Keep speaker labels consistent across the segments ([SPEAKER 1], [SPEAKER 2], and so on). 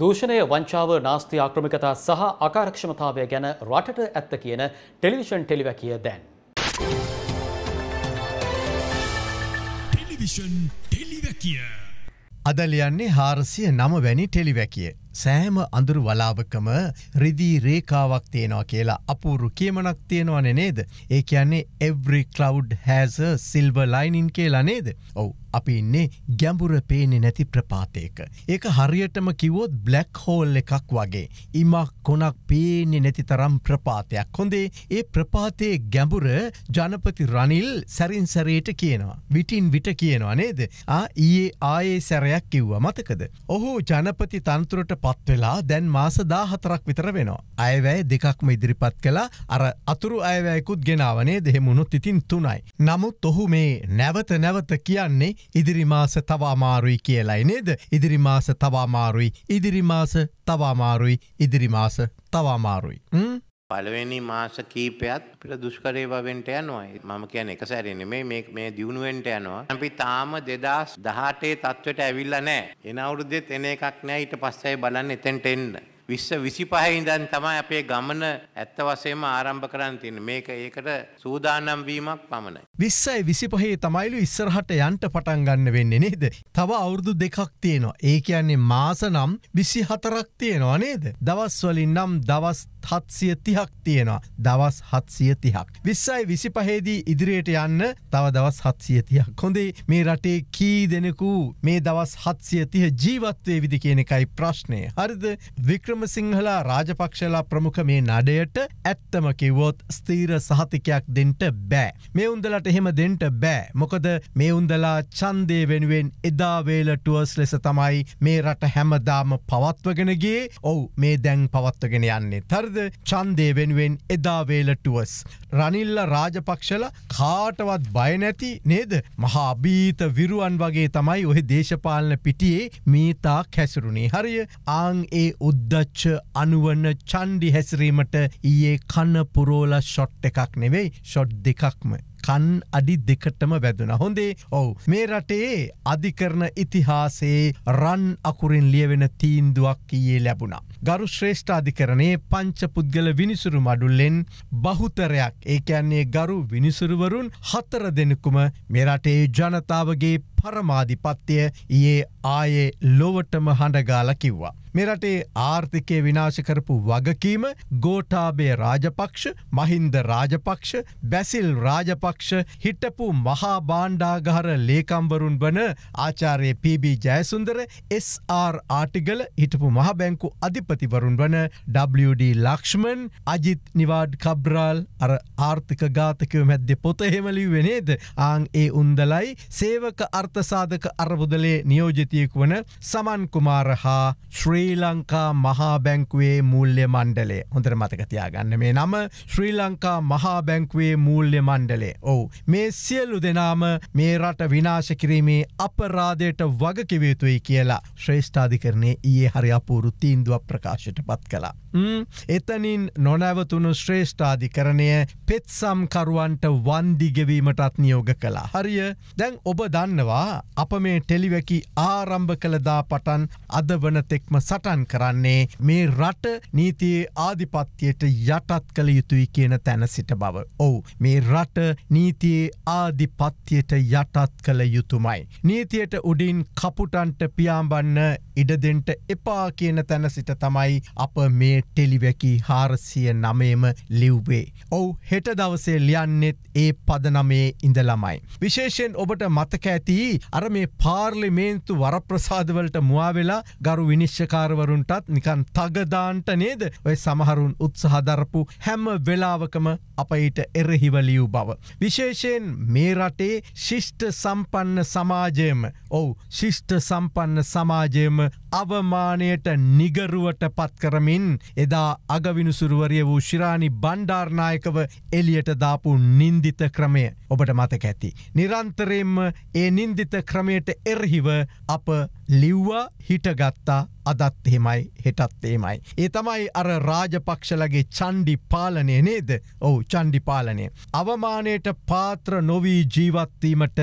[SPEAKER 1] දූෂණය වංචාව නාස්ති ආක්‍රමිකතා සහ අකාරක්ෂමතාවය ගැන රටට ඇත්ත කියන ටෙලිවිෂන් ටෙලිවැකිය දැන්. ටෙලිවිෂන් ටෙලිවැකිය. අදලියන්නේ හාරසිය නම වැනි ටෙලිවැකිය සෑම අඳුරු වලාවකම රිදිී රේකාවක් තියෙනවා කියලා අපූරු කියමනක් තියෙනවන නේද. ඒ කියන්නේ every cloud has silver lining කියලා නේද. ඔවු අපි ඉන්නේ ගැඹුර පේනෙ නැති ප්‍රපාතයක. ඒක හරියටම කිවොත් බ්ලක් හෝල් එකක් වගේ. ඉමක් කොනක් පේනෙ නැති තරම් ප්‍රපාතයක් හොඳේ ඒ ප්‍රපාතයේ ගැඹුර ජනපති රනිල් සැරින් සැරයට කියනවා. විටින් විට කියනවා නේද. ආ ඒ ආයේ සැරයක් කිව්වා මතකද. ඔහු ජනපති තන්තුරට පත්වෙලා දැන් මාස දා හතරක් විතර වෙනවා. අයවැය දෙකක්ම ඉදිරිපත් කලා අර අතුරු අයවැයකුත් ගෙනාවනේ දෙහෙමුණුත් ඉතින් තුනයි. නමුත් ඔහු මේ නැවත නැවත කියන්නේ ඉදිරිමාස තවාමාරුයි කියලයි නේද ඉදිරිමාස තවාමාරුයි ඉදිරිමාස තවාමාරුයි ඉදිරිමාස තවාමාරුයි. පළවෙනි මාස කීපයත් අපිට දුෂ්කරේ බවෙන්ට යනවා. මම කියන්නේ එක සැරේ නෙමෙයි මේ මේ දියුණු වෙන්න යනවා. අපි තාම 2018 තත්වයට ඇවිල්ලා නැහැ. එන අවුරුද්දෙත් එන එකක් නැහැ. ඊට පස්සේ බලන්න එතෙන්ට එන්න. විස්ස විසිපහේ ඉඳන් තමයි අපේ ගමන ඇත්ත වශයෙන්ම ආරම්භ කරන්න තියෙන්නේ. මේක ඒකට සූදානම් වීමක් පමණයි. 20යි 25 තමයිලු ඉස්සරහට යන්න පටන් ගන්න වෙන්නේ නේද? තව අවුරුදු දෙකක් තියෙනවා. ඒ කියන්නේ මාස නම් 24ක් තියෙනවා නේද? දවස් වලින් නම් දවස් හත්සිය තිහක් තියෙනවා දවස් හත්සිය තිහක්. විස්සයි විසි පහේදී ඉදිරියට යන්න තව දවස් හත්සිය තියක් හොඳේ මේ රටේ කී දෙනෙකු මේ දවස් හත්සිය තිය ජීවත්වය විදි කියන එකයි ප්‍රශ්නය හරිද වික්‍රම සිංහලා රාජපක්ෂලා ප්‍රමුඛ මේ නඩයට ඇත්තම කිවොත් ස්තීර සහතිකයක් දෙන්ට බෑ. මේ උන්දලට එහෙම දෙන්ට බෑ මොකද මේ උන්දලා චන්දය වෙනුවෙන් එදාවේල ටුවස් ලෙස තමයි මේ රට හැමදාම පවත්වගෙනගේ ඔවු මේ දැන් පවත්වගෙන යන්නේ තරද මොකද චන්දය වෙනුවෙන් එදාවේලටුවස්. රනිල්ල රාජපක්ෂල කාටවත් බයනැති නේද මහාබීත විරුවන් වගේ තමයි ඔහෙ දේශපාලන පිටියේ මීතා කැසරුණේ හරිය ආං ඒ උද්දච්ච අනුවන්න චන්ඩි හැසිරීමට ඊයේ කන්න පුරෝල ෂොට් එකක් නෙවෙයි ෂොට් දෙකක්ම කන් අඩි දෙකටම වැදුන හොඳේ ඔවු මේ රටේ අධිකරන ඉතිහාසේ රන් අකුරින් ලියවෙන තීන්දුවක් කියේ ලැබුණා. ගරු ශ්‍රේෂ්ඨාධිකරණයේ පංච පුද්ගල විනිසුරු මඩුල්ලෙන් බහුතරයක් ඒකැන්නේ ගරු විනිසුරුවරුන් හතර දෙනෙකුම මෙරටේ ජනතාවගේ පරමාධිපත්‍යය ඒ ආයේ ලොවටම හඬගාල කිව්වා. මෙරටේ ආර්ථිකය විනාශකරපු වගකීම ගෝටාබේ රාජපක්ෂ මහින්ද රාජපක්ෂ බැසිල් රාජපක්ෂ හිටපු මහා බාණ්ඩාගහර ලේකම්වරුන් වන ආචාරය PB ජයසුන්දර SR ආටිගල හිටපු මහ බැංකු අධිපතිවරුන් වන WD ලක්ෂ්මන් අජිත් නිවාඩ් කබ්්‍රාල් අර ආර්ථික ගාතකව මැද්‍ය පොතහෙමලි වෙනේද ආං ඒ උන්දලයි සේවක අර්ථ අර්ථසාධක අරබුදලේ නියෝජතයෙකු වන සමන්කුමාර හා ශ්‍රී ලංකා මහා බැංකුවේ මුූල්්‍ය මණ්ඩලේ හොඳර මතකතියාගන්න මේ නම ශ්‍රී ලංකා මහා බැංකුවේ මුූල්්‍ය මණ්ඩලේ ඕ මේ සියල්ලු දෙනාම මේ රට විනාශ කිරීමේ අපරාධයට වගකිවයුතුයි කියලා ශ්‍රේෂ්ඨාධිකරණය ඒ හරි අපූරු තීන්දුව ප්‍රකාශයට පත් කලා. එතනින් නොනැවතුුණු ශ්‍රේෂ්ඨාධිකරණය පෙත්සම්කරුවන්ට වන්දිගෙවීමටත් නියෝග කලා හරිය දැන් ඔබ දන්නවා නිසා අප මේ ටෙලිවැකි ආරම්භ කළදා පටන් අද වනතෙක්ම සටන් කරන්නේ මේ රට නීතියේ ආධිපත්තියට යටත් කළ යුතුයි කියන තැන සිට බව. ඔවු මේ රට නීතියේ ආධිපත්තියට යටත් කළ යුතුමයි. නීතියට උඩින් කපුටන්ට පියාම්බන්න ඉඩදෙන්ට එපා කියන තැන සිට තමයි අප මේ ටෙලිවැකි හාරසිය නමේම ලිව්වේ. ඔවු හෙට දවසේ ලියන්නෙත් ඒ පදනමේ ඉඳලමයි. විශේෂෙන් ඔබට මතක ඇති එහිදී අර මේ පාර්ලිමේන්තු වරප්‍රසාදවලට මවාවෙලා ගරු විනිශ්්‍යකාරවරුන්ටත් නිකන් තගදාන්ට නේද ඔය සමහරුන් උත්සහදරපු හැම වෙලාවකම අපයිට එරහිවලියූ බව. විශේෂයෙන් මේ රටේ ශිෂ්ට සම්පන්න සමාජයම ඔවු ශිෂ්ට සම්පන්න සමාජයම අවමානයට නිගරුවට පත්කරමින් එදා අගවිනිසුරුවරිය වූ ශිරාණි බණ්ඩාර්නායකව එලියට දාපු නින්දිත ක්‍රමය ඔබට මතක ඇති. නිරන්තරෙන්ම ඒ නින්ද නින්දිත ක්‍රමයට එරහිව අප ලිව්වා හිටගත්තා අදත් එහෙමයි හෙටත් ඒමයි. ඒ තමයි අර රාජපක්ෂලගේ චන්්ඩි පාලනය නේද ඔවු චන්්ඩි පාලනය. අවමානයට පාත්‍ර නොවී ජීවත්වීමට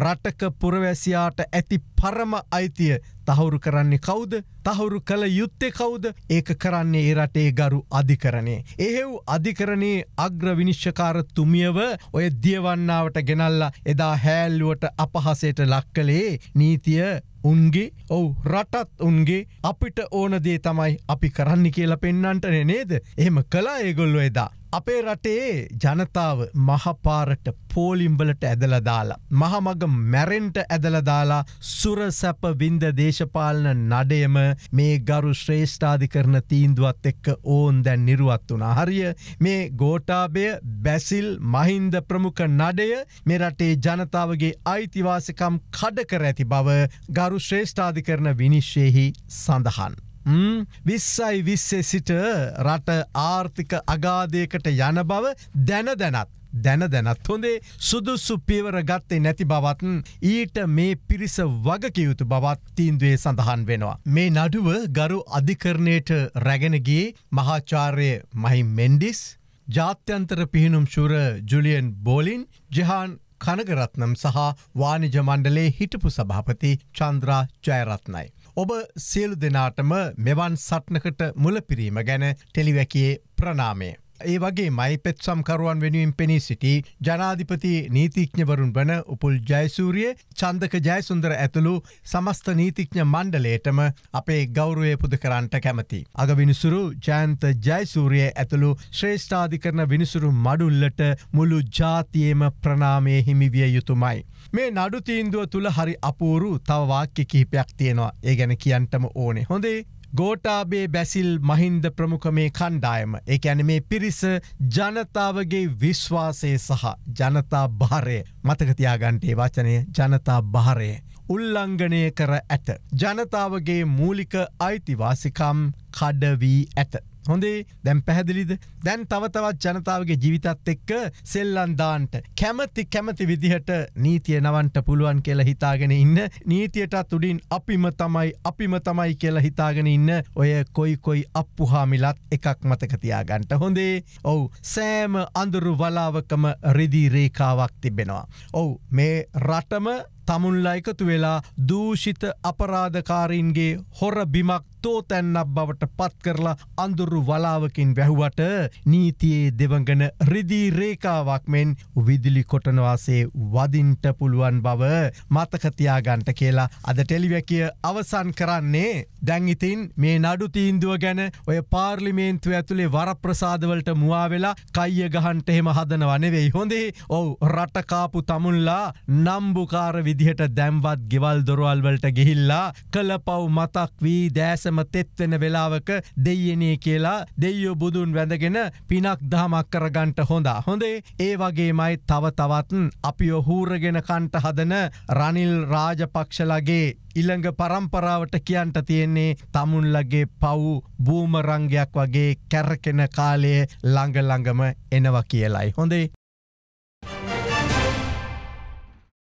[SPEAKER 1] රටක පුරවැසියාට ඇති පරම අයිතිය තහවුරු කරන්නේ කවුද තහවුරු කළ යුත්තේ කවුද ඒක කරන්නේ ඒ රටේ ගරු අධිකරණේ. එහෙව් අධිකරණයේ අග්‍ර විනිශ්චකාර තුමියව ඔය දියවන්නාවට ගෙනල්ලා එදා හැල්ලුවට අපහසයට ලක් කළේ නීතිය උන්ගේ ඔවු රටත් උන්ගේ අපිට ඕනදේ තමයි අපි කරන්න කියල පෙන්න්නටනේ නේද. එහෙම කලා ඒගොල්ලො එදා. අපේ රටේ ජනතාව මහපාරට පෝලිම්බලට ඇදලදාලා. මහමග මැරෙන්ට ඇදලදාලා සුරසැප විින්ද දේශපාලන නඩයම මේ ගරු ශ්‍රේෂ්ඨාධිකරන තීන්දුවත් එක්ක ඕන් දැන් නිරුවත් වුණ හරිය මේ ගෝටාබය බැසිල් මහින්ද ප්‍රමුඛ නඩය මේ රටේ ජනතාවගේ අයිතිවාසකම් කඩකර ඇති බව ගරු ශ්‍රේෂ්ඨාධිකරන විනිශ්්‍යයෙහි සඳහන්. විස්සයි විස්සේ සිට රට ආර්ථික අගාදයකට යන බව දැන දැනත් දැන දැනත් හොඳේ සුදුසු පියවර ගත්තේ නැති බවත්න් ඊට මේ පිරිස වගකියයුතු බවත් තීන්දුවේ සඳහන් වෙනවා. මේ නඩුව ගරු අධිකරණයට රැගෙනගේ මහාචාර්ය මහි මෙන්ඩිස් ජාත්‍යන්තර පිහිනුම් ශුර ජුලියන් බෝලින් ජෙහාන් කනගරත්නම් සහ වානිජ මණ්ඩලේ හිටපු සභාපති චන්ද්‍රා ජයරත්නයි. ඔබ සියලු දෙනාටම මෙවන් සට්නකට මුලපිරීම ගැන ටෙලිවැකයේ ප්‍රනාමේ. ඒ වගේ මයි පෙත්සම්කරුවන් වෙනුවෙන් පෙනී සිටි ජනාධිපති නීතිඥවරුන් වන උපුල් ජයසූරිය චන්දක ජයසුන්දර ඇතුළු සමස්ත නීතිඥ මණ්ඩලේටම අපේ ගෞරුවය පුද කරන්නට කැමති. අග විනිසුරු ජයන්ත ජයසූරිය ඇතුළු ශ්‍රේෂ්ඨාධිකරන විනිසුරු මඩුල්ලට මුළු ජාතියේම ප්‍රනාමය හිමිවිය යුතුමයි. මේ නඩු තීන්දුව තුළ හරි අපූරු තවවාක්‍ය කිහිපයක් තියෙනවා ඒ ගැන කියන්ටම ඕනේ හොඳේ ගෝටාබේ බැසිල් මහින්ද ප්‍රමුඛ මේ කණ්ඩායම ඒ ඇන මේ පිරිස ජනතාවගේ විශ්වාසය සහ ජනතා භාරය මතකතියාගන්ටේ වචනය ජනතා භාරය උල්ලංගනය කර ඇත. ජනතාවගේ මූලික අයිතිවාසිකම් කඩවී ඇත. හොඳේ දැම් පැහැදිලිද දැන් තවතවත් ජනතාවගේ ජීවිතත් එක්ක සෙල්ලන්දාන්ට කැමති කැමති විදිහට නීතිය නවන්ට පුළුවන් කියලා හිතාගෙන ඉන්න නීතියටත් උඩින් අපිම තමයි අපිම තමයි කියලා හිතාගෙන ඉන්න ඔය කොයි කොයි අප්පු හාමිලත් එකක් මතකතියාගන්ට හොඳේ ඔවු සෑම අඳුරු වලාවකම රිදිී රේකාවක් තිබෙනවා. ඔවු මේ රටම තමුන්ලා එකතු වෙලා දූෂිත අපරාධකාරීන්ගේ හොර බිමක් තෝතැන්නක් බවට පත් කරලා අඳුරු වලාවකින් වැැහුවට නීතියේ දෙවගන රිදිී රේකාවක් මෙන් විදිලි කොටනවාසේ වදින්ට පුළුවන් බව මතකතියාගන්ට කියලා අද ටෙලිවැකිය අවසන් කරන්නේ දැංඉතින් මේ නඩු තීන්දුව ගැන ඔය පාර්ලිමේන්තුව ඇතුළේ වරප්‍රසාදවලට මුවාවෙලා කයිය ගහන්ට එහෙම හදනවනෙවෙයි හොඳේ ඔවු රටකාපු තමුන්ලා නම්බුකාර විදි විදිහට දැම්වත් ගෙවල් දොරවල්වලට ගිහිල්ලා කළපව් මතක් වී දෑසම තෙත්වෙන වෙලාවක දෙයනේ කියලා දෙයෝ බුදුන් වැඳගෙන පිනක් දහමක් කරගන්ට හොඳා හොඳේ ඒ වගේමයි තව තවත්න් අපි ඔහූරගෙන කන්ට හදන රනිල් රාජපක්ෂලගේ ඉළඟ පරම්පරාවට කියන්ට තියෙන්නේ තමුන්ලගේ පව් බූමරංගයක් වගේ කැරකෙන කාලයේ ළඟළඟම එනව කියලයි හොඳේ.